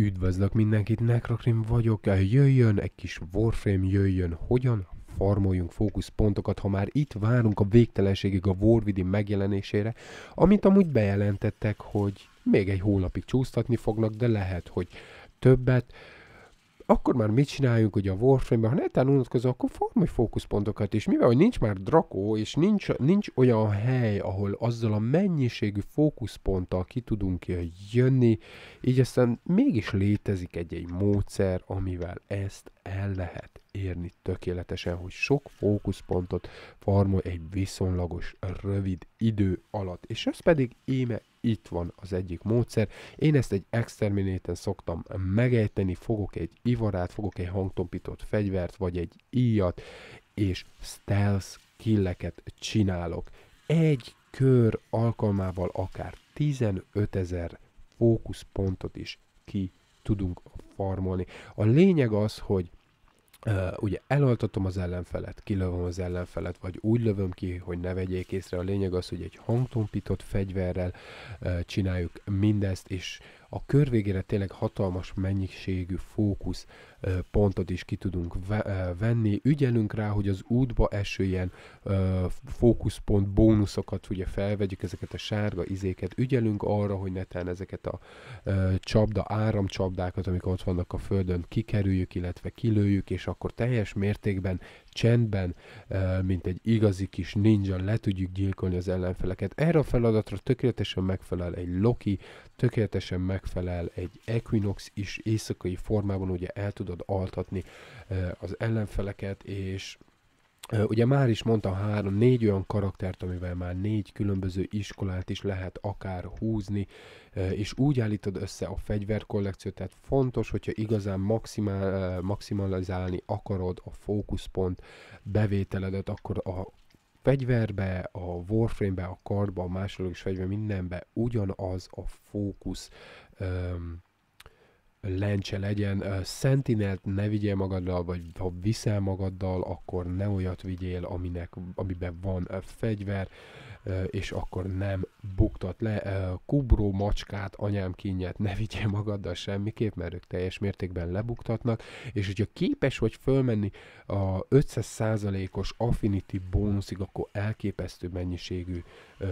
Üdvözlök mindenkit, Necrokrim vagyok, eh, jöjjön, egy kis Warframe jöjjön, hogyan farmoljunk fókuszpontokat, ha már itt várunk a végtelenségig a Warvidim megjelenésére, amit amúgy bejelentettek, hogy még egy hónapig csúsztatni fognak, de lehet, hogy többet, akkor már mit csináljunk ugye a Warframe-ben, ha netán unatkozol, akkor formai fókuszpontokat is, mivel hogy nincs már drakó, és nincs, nincs olyan hely, ahol azzal a mennyiségű fókuszponttal ki tudunk jönni, így aztán mégis létezik egy-egy módszer, amivel ezt el lehet érni tökéletesen, hogy sok fókuszpontot farmol egy viszonylagos rövid idő alatt, és ez pedig éme itt van az egyik módszer. Én ezt egy exterminéten szoktam megejteni, fogok egy ivarát, fogok egy hangtompított fegyvert, vagy egy íjat, és stealth killeket csinálok. Egy kör alkalmával akár 15 ezer fókuszpontot is ki tudunk farmolni. A lényeg az, hogy Uh, ugye eloltatom az ellenfelet, kilövöm az ellenfelet, vagy úgy lövöm ki, hogy ne vegyék észre. A lényeg az, hogy egy hangtompított fegyverrel uh, csináljuk mindezt, és a kör végére tényleg hatalmas mennyiségű fókusz pontot is ki tudunk venni. Ügyelünk rá, hogy az útba eső ilyen fókuszpont bónuszokat ugye felvegyük, ezeket a sárga izéket. Ügyelünk arra, hogy netán ezeket a csapda, áramcsapdákat, amik ott vannak a földön, kikerüljük, illetve kilőjük, és akkor teljes mértékben csendben, mint egy igazi kis ninja le tudjuk gyilkolni az ellenfeleket. Erre a feladatra tökéletesen megfelel egy Loki, tökéletesen megfelel egy Equinox is éjszakai formában, ugye el tudod altatni az ellenfeleket, és Ugye már is mondtam három-négy olyan karaktert, amivel már négy különböző iskolát is lehet akár húzni, és úgy állítod össze a fegyverkollekciót, tehát fontos, hogyha igazán maximál, maximalizálni akarod a fókuszpont bevételedet, akkor a fegyverbe, a Warframe-be, a kardba, a is fegyver, mindenbe ugyanaz a fókusz lencse legyen. Sentinelt ne vigyél magaddal, vagy ha viszel magaddal, akkor ne olyat vigyél, aminek, amiben van fegyver, és akkor nem buktat le. Kubró macskát, anyám kínját ne vigyél magaddal semmiképp, mert ők teljes mértékben lebuktatnak, és hogyha képes vagy fölmenni a 500%-os affinity bónuszig, akkor elképesztő mennyiségű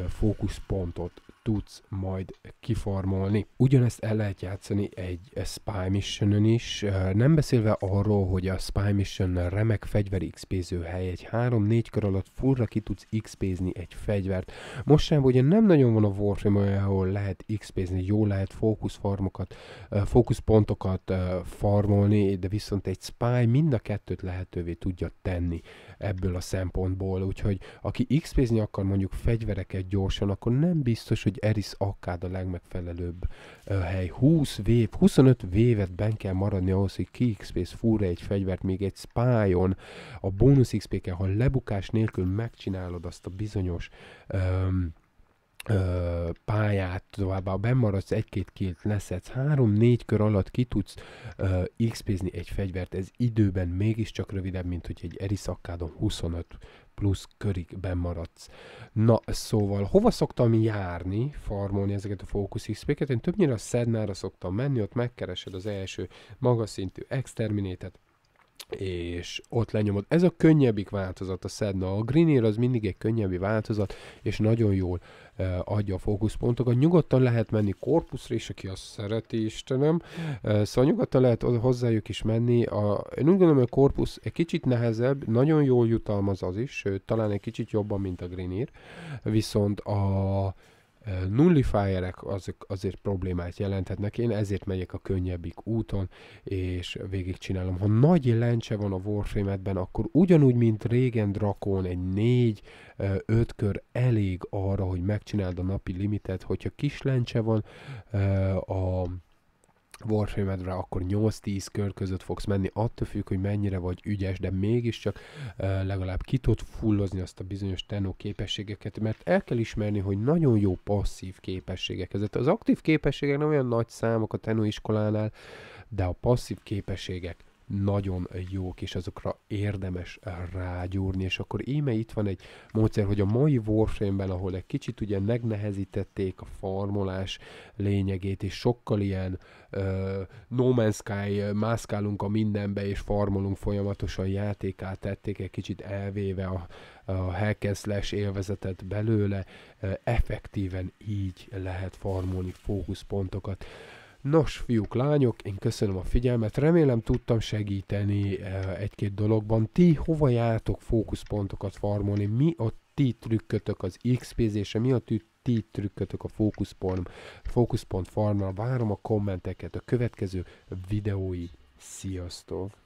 fókuszpontot tudsz majd kifarmolni. Ugyanezt el lehet játszani egy Spy Missionön is, nem beszélve arról, hogy a Spy Mission remek fegyver xp hely, egy 3-4 kör alatt furra ki tudsz xp egy fegyvert. Most sem, ugye nem nagyon van a Warframe olyan, ahol lehet xp jó lehet fókuszfarmokat, fókuszpontokat farmolni, de viszont egy Spy mind a kettőt lehetővé tudja tenni ebből a szempontból, úgyhogy aki xp akar mondjuk fegyvereket gyorsan, akkor nem biztos, hogy Eris akkád a legmegfelelőbb hely. 20 vév, 25 vévet ben kell maradni ahhoz, hogy ki xp fúrja egy fegyvert még egy spájon, a bónusz XP-kel, ha lebukás nélkül megcsinálod azt a bizonyos um, ö, pályát, továbbá bemaradsz egy-két kilt leszedsz, három-négy kör alatt ki tudsz xp egy fegyvert, ez időben mégiscsak rövidebb, mint hogy egy eriszakkádon 25 plusz körig bemaradsz. Na, szóval hova szoktam járni, farmolni ezeket a Focus XP-ket? Én többnyire a Szednára szoktam menni, ott megkeresed az első magas szintű exterminétet, és ott lenyomod. Ez a könnyebbik változat a Sedna. A Green Air az mindig egy könnyebbi változat, és nagyon jól uh, adja a fókuszpontokat. Nyugodtan lehet menni korpuszra is, aki azt szereti, Istenem. Uh, szóval nyugodtan lehet hozzájuk is menni. A, én úgy gondolom, hogy a korpusz egy kicsit nehezebb, nagyon jól jutalmaz az is, sőt, talán egy kicsit jobban, mint a Green Air. Viszont a nullifierek azok azért problémát jelenthetnek, én ezért megyek a könnyebbik úton, és végigcsinálom. Ha nagy lencse van a warframe akkor ugyanúgy, mint régen Drakon, egy négy, öt kör elég arra, hogy megcsináld a napi limitet, hogyha kis lencse van a Warframe-edre akkor 8-10 kör között fogsz menni, attól függ, hogy mennyire vagy ügyes, de mégiscsak legalább ki tud fullozni azt a bizonyos tenó képességeket, mert el kell ismerni, hogy nagyon jó passzív képességek. Ezért az aktív képességek nem olyan nagy számok a tenó iskolánál, de a passzív képességek nagyon jók, és azokra érdemes rágyúrni, és akkor íme itt van egy módszer, hogy a mai Warframe-ben, ahol egy kicsit ugye megnehezítették a farmolás lényegét, és sokkal ilyen uh, No Man's Sky mászkálunk a mindenbe, és farmolunk folyamatosan játékát tették, egy kicsit elvéve a, a hack and slash élvezetet belőle, uh, effektíven így lehet farmolni fókuszpontokat. Uh, Nos, fiúk, lányok, én köszönöm a figyelmet, remélem tudtam segíteni e, egy-két dologban. Ti hova jártok fókuszpontokat farmolni? Mi a ti trükkötök az XP-zése, mi a ti ti trükkötök a fókuszpont, fókuszpont farmnal. Várom a kommenteket a következő videói. Sziasztok!